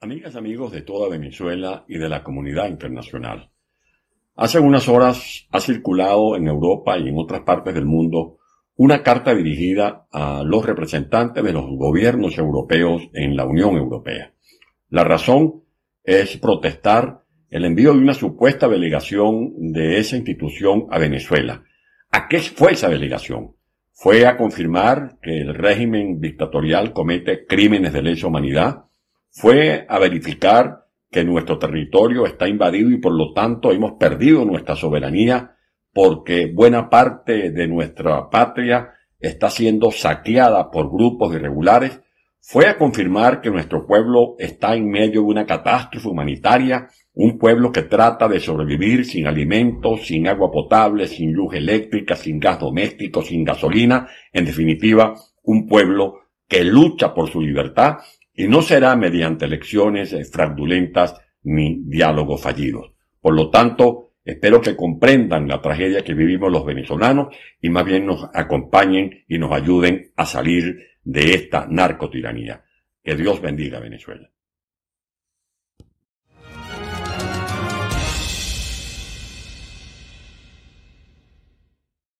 Amigas, amigos de toda Venezuela y de la comunidad internacional. Hace unas horas ha circulado en Europa y en otras partes del mundo una carta dirigida a los representantes de los gobiernos europeos en la Unión Europea. La razón es protestar el envío de una supuesta delegación de esa institución a Venezuela. ¿A qué fue esa delegación? Fue a confirmar que el régimen dictatorial comete crímenes de lesa humanidad, fue a verificar que nuestro territorio está invadido y por lo tanto hemos perdido nuestra soberanía porque buena parte de nuestra patria está siendo saqueada por grupos irregulares, fue a confirmar que nuestro pueblo está en medio de una catástrofe humanitaria, un pueblo que trata de sobrevivir sin alimentos, sin agua potable, sin luz eléctrica, sin gas doméstico, sin gasolina, en definitiva, un pueblo que lucha por su libertad y no será mediante elecciones fraudulentas ni diálogos fallidos. Por lo tanto, espero que comprendan la tragedia que vivimos los venezolanos y más bien nos acompañen y nos ayuden a salir de esta narcotiranía. Que Dios bendiga Venezuela.